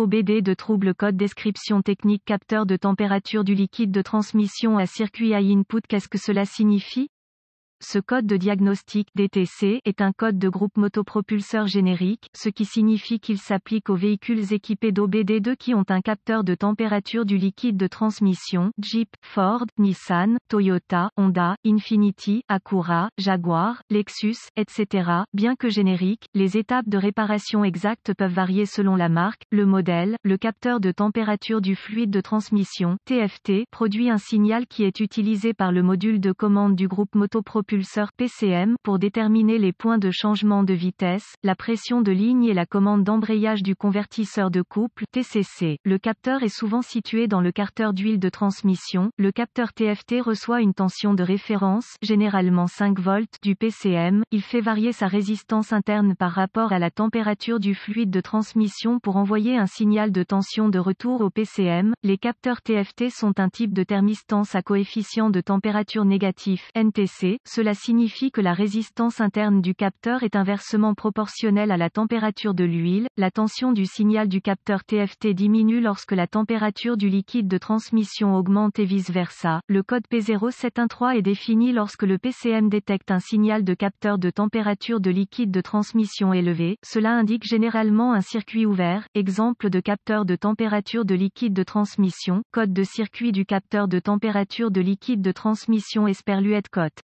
OBD de trouble code description technique capteur de température du liquide de transmission à circuit à input qu'est-ce que cela signifie ce code de diagnostic DTC est un code de groupe motopropulseur générique, ce qui signifie qu'il s'applique aux véhicules équipés d'OBD2 qui ont un capteur de température du liquide de transmission, Jeep, Ford, Nissan, Toyota, Honda, Infiniti, Acura, Jaguar, Lexus, etc. Bien que générique, les étapes de réparation exactes peuvent varier selon la marque, le modèle, le capteur de température du fluide de transmission, TFT, produit un signal qui est utilisé par le module de commande du groupe motopropulseur pulseur PCM pour déterminer les points de changement de vitesse, la pression de ligne et la commande d'embrayage du convertisseur de couple TCC. Le capteur est souvent situé dans le carter d'huile de transmission. Le capteur TFT reçoit une tension de référence, généralement 5 volts, du PCM. Il fait varier sa résistance interne par rapport à la température du fluide de transmission pour envoyer un signal de tension de retour au PCM. Les capteurs TFT sont un type de thermistance à coefficient de température négatif NTC, cela signifie que la résistance interne du capteur est inversement proportionnelle à la température de l'huile. La tension du signal du capteur TFT diminue lorsque la température du liquide de transmission augmente et vice-versa. Le code P0713 est défini lorsque le PCM détecte un signal de capteur de température de liquide de transmission élevé, Cela indique généralement un circuit ouvert, exemple de capteur de température de liquide de transmission, code de circuit du capteur de température de liquide de transmission Esperluette Cote,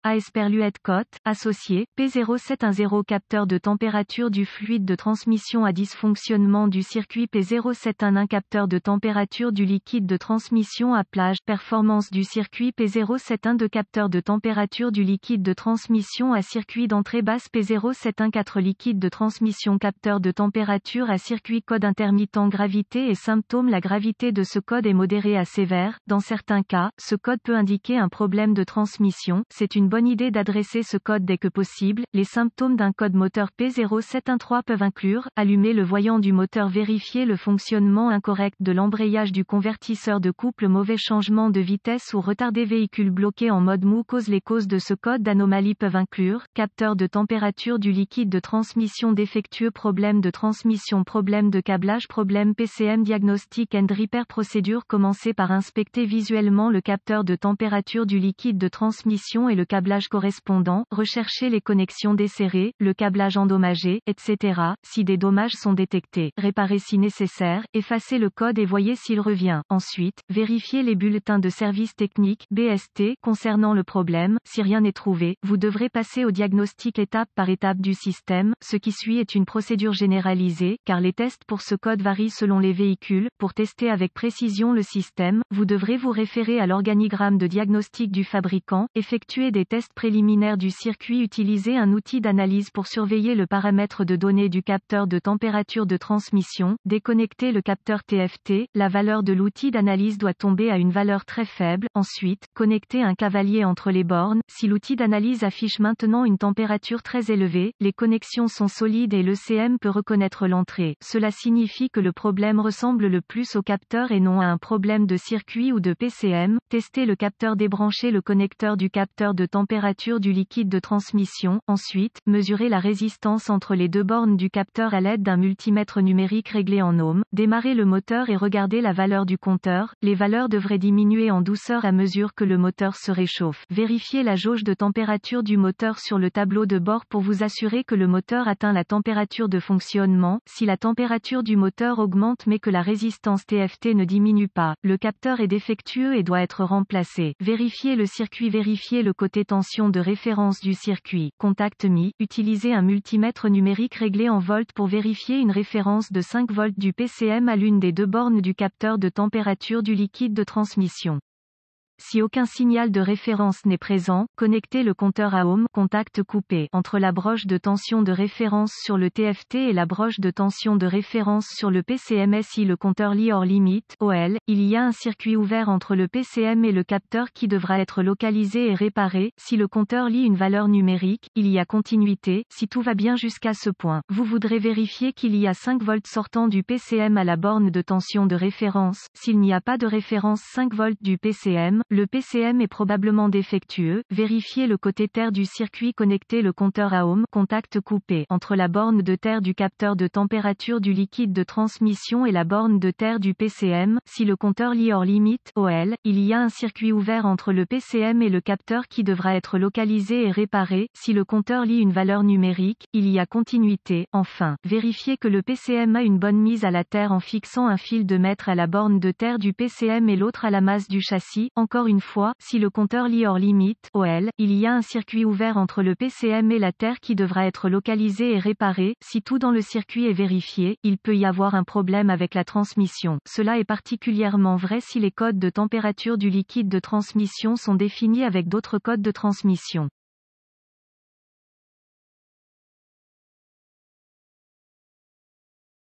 Luette cotte associé, P0710 capteur de température du fluide de transmission à dysfonctionnement du circuit P0711 capteur de température du liquide de transmission à plage, performance du circuit P0712 capteur de température du liquide de transmission à circuit d'entrée basse P0714 liquide de transmission capteur de température à circuit code intermittent gravité et symptômes la gravité de ce code est modérée à sévère, dans certains cas, ce code peut indiquer un problème de transmission, c'est une bonne idée d'adresser ce code dès que possible. Les symptômes d'un code moteur P0713 peuvent inclure allumer le voyant du moteur, vérifier le fonctionnement incorrect de l'embrayage du convertisseur de couple, mauvais changement de vitesse ou retarder véhicule bloqué en mode mou. Cause les causes de ce code d'anomalie peuvent inclure capteur de température du liquide de transmission défectueux, problème de transmission, problème de câblage, problème PCM, diagnostic and repair procédure. commencer par inspecter visuellement le capteur de température du liquide de transmission et le câblage correct correspondant, rechercher les connexions desserrées, le câblage endommagé, etc. Si des dommages sont détectés, réparer si nécessaire, effacer le code et voyez s'il revient. Ensuite, vérifier les bulletins de service technique BST concernant le problème. Si rien n'est trouvé, vous devrez passer au diagnostic étape par étape du système. Ce qui suit est une procédure généralisée, car les tests pour ce code varient selon les véhicules. Pour tester avec précision le système, vous devrez vous référer à l'organigramme de diagnostic du fabricant, effectuer des tests préliminaire du circuit utiliser un outil d'analyse pour surveiller le paramètre de données du capteur de température de transmission, déconnecter le capteur TFT, la valeur de l'outil d'analyse doit tomber à une valeur très faible, ensuite, connecter un cavalier entre les bornes, si l'outil d'analyse affiche maintenant une température très élevée, les connexions sont solides et le CM peut reconnaître l'entrée, cela signifie que le problème ressemble le plus au capteur et non à un problème de circuit ou de PCM, tester le capteur débrancher le connecteur du capteur de température du liquide de transmission, ensuite, mesurer la résistance entre les deux bornes du capteur à l'aide d'un multimètre numérique réglé en ohm, démarrer le moteur et regarder la valeur du compteur, les valeurs devraient diminuer en douceur à mesure que le moteur se réchauffe. vérifier la jauge de température du moteur sur le tableau de bord pour vous assurer que le moteur atteint la température de fonctionnement, si la température du moteur augmente mais que la résistance TFT ne diminue pas, le capteur est défectueux et doit être remplacé. vérifier le circuit, vérifier le côté tension de référence du circuit Contact mi. utilisez un multimètre numérique réglé en volts pour vérifier une référence de 5 volts du PCM à l'une des deux bornes du capteur de température du liquide de transmission. Si aucun signal de référence n'est présent, connectez le compteur à ohm contact coupé entre la broche de tension de référence sur le TFT et la broche de tension de référence sur le PCM. Si le compteur lit hors limite OL, il y a un circuit ouvert entre le PCM et le capteur qui devra être localisé et réparé. Si le compteur lit une valeur numérique, il y a continuité, si tout va bien jusqu'à ce point. Vous voudrez vérifier qu'il y a 5 volts sortant du PCM à la borne de tension de référence. S'il n'y a pas de référence 5 volts du PCM, le PCM est probablement défectueux, vérifiez le côté terre du circuit connecté le compteur à ohm contact coupé entre la borne de terre du capteur de température du liquide de transmission et la borne de terre du PCM, si le compteur lit hors limite OL, il y a un circuit ouvert entre le PCM et le capteur qui devra être localisé et réparé, si le compteur lit une valeur numérique, il y a continuité, enfin, vérifiez que le PCM a une bonne mise à la terre en fixant un fil de mètre à la borne de terre du PCM et l'autre à la masse du châssis, encore une fois, si le compteur lit hors limite, OL, il y a un circuit ouvert entre le PCM et la Terre qui devra être localisé et réparé. Si tout dans le circuit est vérifié, il peut y avoir un problème avec la transmission. Cela est particulièrement vrai si les codes de température du liquide de transmission sont définis avec d'autres codes de transmission.